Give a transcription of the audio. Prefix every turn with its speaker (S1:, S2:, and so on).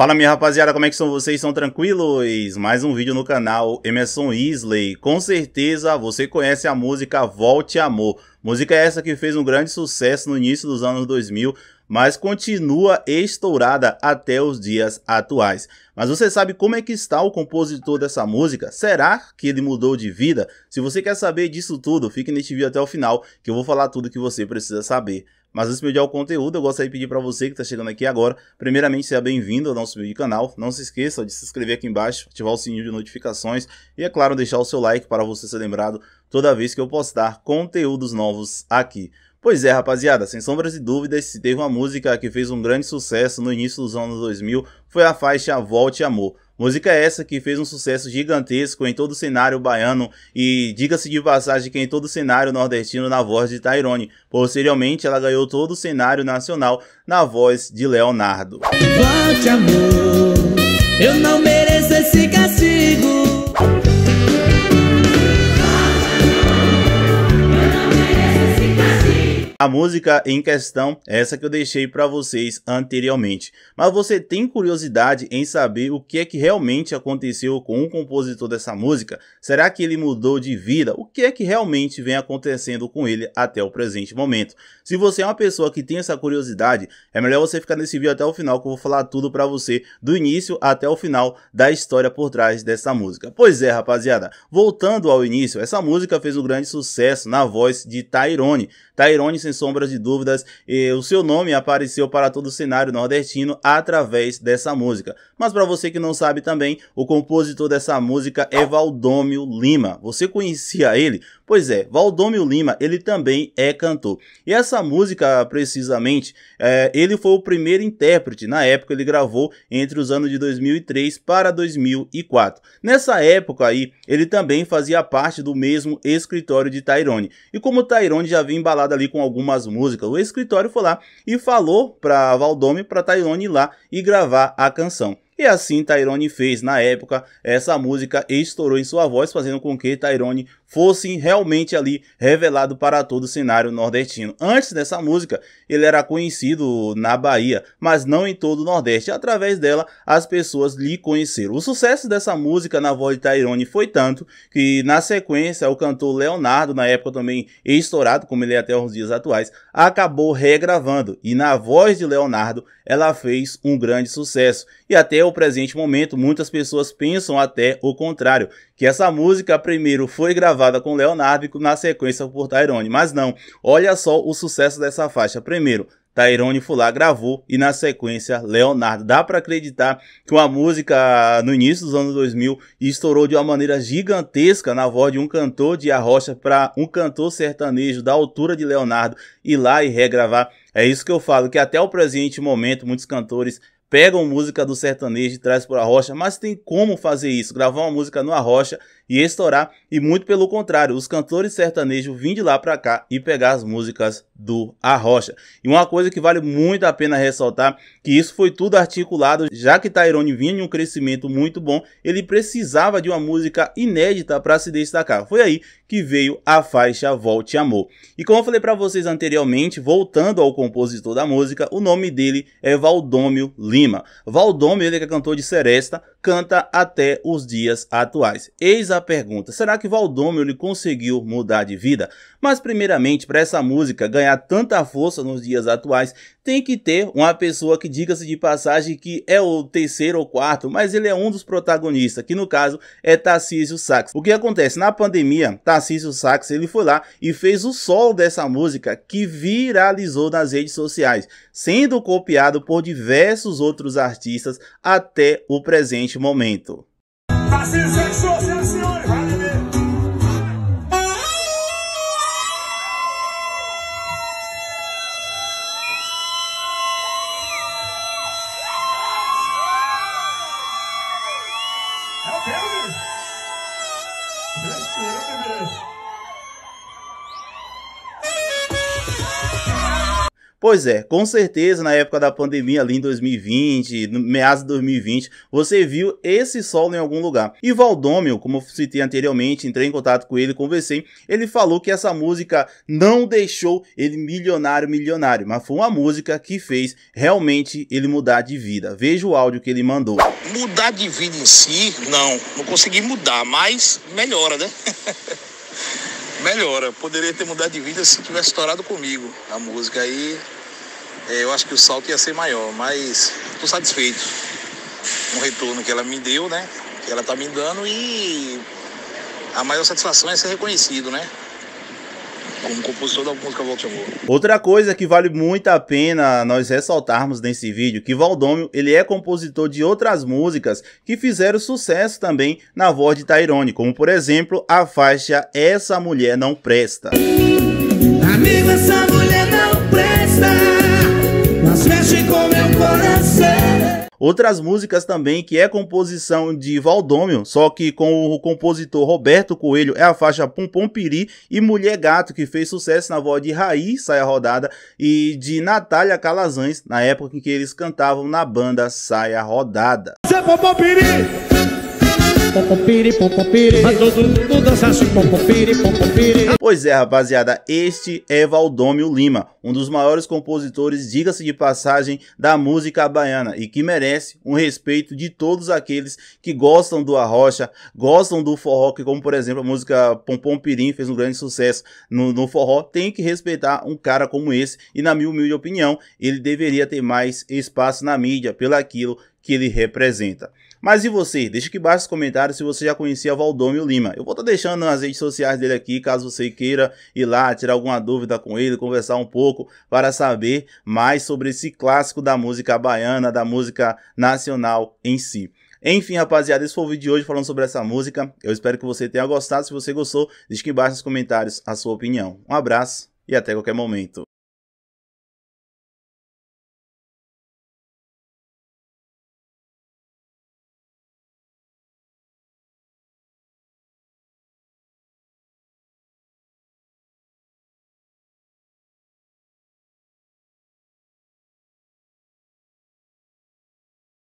S1: Fala minha rapaziada, como é que são vocês? São tranquilos? Mais um vídeo no canal Emerson Isley. Com certeza você conhece a música Volte Amor. Música essa que fez um grande sucesso no início dos anos 2000, mas continua estourada até os dias atuais. Mas você sabe como é que está o compositor dessa música? Será que ele mudou de vida? Se você quer saber disso tudo, fique neste vídeo até o final, que eu vou falar tudo que você precisa saber. Mas antes de pedir o conteúdo, eu gostaria de pedir para você que está chegando aqui agora, primeiramente seja bem-vindo ao nosso vídeo canal. Não se esqueça de se inscrever aqui embaixo, ativar o sininho de notificações e, é claro, deixar o seu like para você ser lembrado toda vez que eu postar conteúdos novos aqui. Pois é, rapaziada, sem sombras de dúvidas, se teve uma música que fez um grande sucesso no início dos anos 2000, foi a faixa Volte Amor. Música é essa que fez um sucesso gigantesco em todo o cenário baiano e diga-se de passagem que em todo o cenário nordestino na voz de Tyrone. Posteriormente, ela ganhou todo o cenário nacional na voz de Leonardo. Volte, amor, eu não mereço esse castigo. A música em questão é essa que eu deixei para vocês anteriormente. Mas você tem curiosidade em saber o que é que realmente aconteceu com o compositor dessa música? Será que ele mudou de vida? O que é que realmente vem acontecendo com ele até o presente momento? Se você é uma pessoa que tem essa curiosidade, é melhor você ficar nesse vídeo até o final que eu vou falar tudo para você do início até o final da história por trás dessa música. Pois é, rapaziada, voltando ao início, essa música fez um grande sucesso na voz de Tyrone. Tyrone, sem sombras de dúvidas, e o seu nome apareceu para todo o cenário nordestino através dessa música. Mas para você que não sabe também, o compositor dessa música é Valdomiro Lima. Você conhecia ele? Pois é, Valdomiro Lima, ele também é cantor. E essa música, precisamente, é, ele foi o primeiro intérprete. Na época, ele gravou entre os anos de 2003 para 2004. Nessa época aí, ele também fazia parte do mesmo escritório de Tyrone. E como Tyrone já havia embalado ali com alguns algumas músicas. O escritório foi lá e falou para Valdome, para Tyrone ir lá e gravar a canção. E assim Tyrone fez. Na época, essa música estourou em sua voz, fazendo com que Tyrone fossem realmente ali revelado para todo o cenário nordestino. Antes dessa música, ele era conhecido na Bahia, mas não em todo o Nordeste. Através dela, as pessoas lhe conheceram. O sucesso dessa música na voz de Tyrone foi tanto que, na sequência, o cantor Leonardo, na época também estourado, como ele é até os dias atuais, acabou regravando. E na voz de Leonardo, ela fez um grande sucesso. E até o presente momento, muitas pessoas pensam até o contrário, que essa música primeiro foi gravada gravada com Leonardo e na sequência por Tyrone, mas não. Olha só o sucesso dessa faixa. Primeiro, Tyrone Fulá gravou e na sequência Leonardo. Dá para acreditar que uma música no início dos anos 2000 estourou de uma maneira gigantesca na voz de um cantor de arrocha para um cantor sertanejo da altura de Leonardo ir lá e regravar. É isso que eu falo, que até o presente momento muitos cantores pegam música do sertanejo e traz para a rocha, mas tem como fazer isso, gravar uma música no arrocha e estourar, e muito pelo contrário, os cantores sertanejos vêm de lá para cá e pegar as músicas do Arrocha. E uma coisa que vale muito a pena ressaltar, que isso foi tudo articulado, já que Tyrone vinha em um crescimento muito bom, ele precisava de uma música inédita para se destacar. Foi aí que veio a faixa Volte Amor. E como eu falei para vocês anteriormente, voltando ao compositor da música, o nome dele é Valdômio Lima. Valdômio, ele que é cantor de Seresta, canta até os dias atuais. Eis a a pergunta: será que Valdomiro lhe conseguiu mudar de vida? Mas, primeiramente, para essa música ganhar tanta força nos dias atuais, tem que ter uma pessoa que, diga-se de passagem, que é o terceiro ou quarto, mas ele é um dos protagonistas, que no caso é Tarcísio Sax. O que acontece? Na pandemia, Tarcísio Sax ele foi lá e fez o sol dessa música que viralizou nas redes sociais, sendo copiado por diversos outros artistas até o presente momento. Tarcísio É o Pedro! Grande Pedro, Pedro! Pois é, com certeza na época da pandemia, ali em 2020, meados de 2020, você viu esse solo em algum lugar. E Valdômio, como eu citei anteriormente, entrei em contato com ele, conversei, ele falou que essa música não deixou ele milionário, milionário, mas foi uma música que fez realmente ele mudar de vida. Veja o áudio que ele mandou. Mudar de vida em si, não, não consegui mudar, mas melhora, né? melhora. Poderia ter mudado de vida se tivesse estourado comigo a música. Aí é, eu acho que o salto ia ser maior, mas estou satisfeito com o retorno que ela me deu, né? Que ela está me dando e a maior satisfação é ser reconhecido, né? como compositor da música Volta Outra coisa que vale muito a pena nós ressaltarmos nesse vídeo, que Valdômio, ele é compositor de outras músicas que fizeram sucesso também na voz de Tairone, como por exemplo, a faixa Essa Mulher Não Presta. Amigo, essa mulher Outras músicas também que é composição de Valdômio, só que com o compositor Roberto Coelho, é a faixa Pum Pum Piri e Mulher Gato, que fez sucesso na voz de Raí, Saia Rodada, e de Natália Calazans, na época em que eles cantavam na banda Saia Rodada. Zé Pum Pum Piri! todo mundo assim, Pois é, rapaziada, este é Valdomiro Lima, um dos maiores compositores, diga-se de passagem, da música baiana e que merece um respeito de todos aqueles que gostam do arrocha, gostam do forró, que como por exemplo a música Pompom Pirim fez um grande sucesso no, no forró, tem que respeitar um cara como esse e na minha humilde opinião, ele deveria ter mais espaço na mídia pelo aquilo que ele representa. Mas e você? Deixa aqui embaixo nos comentários se você já conhecia Valdomiro Lima. Eu vou estar tá deixando as redes sociais dele aqui, caso você queira ir lá, tirar alguma dúvida com ele, conversar um pouco para saber mais sobre esse clássico da música baiana, da música nacional em si. Enfim, rapaziada, esse foi o vídeo de hoje falando sobre essa música. Eu espero que você tenha gostado. Se você gostou, deixe aqui embaixo nos comentários a sua opinião. Um abraço e até qualquer momento.